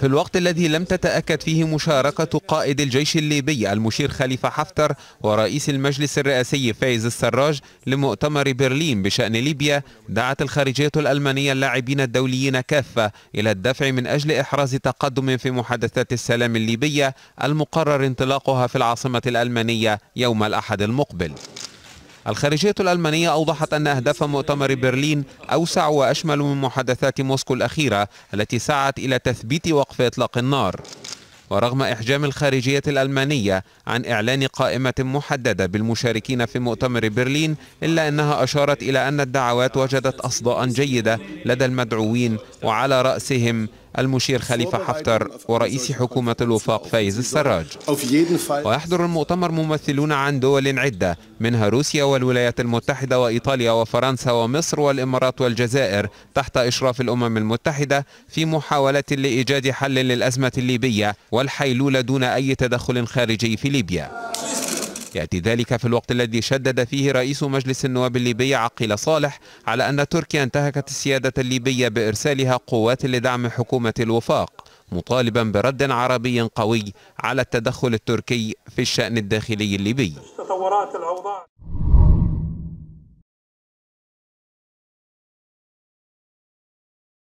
في الوقت الذي لم تتأكد فيه مشاركة قائد الجيش الليبي المشير خليفة حفتر ورئيس المجلس الرئاسي فايز السراج لمؤتمر برلين بشأن ليبيا دعت الخارجية الألمانية اللاعبين الدوليين كافة إلى الدفع من أجل إحراز تقدم في محادثات السلام الليبية المقرر انطلاقها في العاصمة الألمانية يوم الأحد المقبل الخارجية الألمانية أوضحت أن أهداف مؤتمر برلين أوسع وأشمل من محادثات موسكو الأخيرة التي سعت إلى تثبيت وقف إطلاق النار ورغم إحجام الخارجية الألمانية عن إعلان قائمة محددة بالمشاركين في مؤتمر برلين إلا أنها أشارت إلى أن الدعوات وجدت أصداء جيدة لدى المدعوين وعلى رأسهم المشير خليفة حفتر ورئيس حكومة الوفاق فايز السراج ويحضر المؤتمر ممثلون عن دول عدة منها روسيا والولايات المتحدة وإيطاليا وفرنسا ومصر والإمارات والجزائر تحت إشراف الأمم المتحدة في محاولة لإيجاد حل للأزمة الليبية والحيلولة دون أي تدخل خارجي في ليبيا يأتي ذلك في الوقت الذي شدد فيه رئيس مجلس النواب الليبي عقيل صالح على أن تركيا انتهكت السيادة الليبية بإرسالها قوات لدعم حكومة الوفاق مطالبا برد عربي قوي على التدخل التركي في الشأن الداخلي الليبي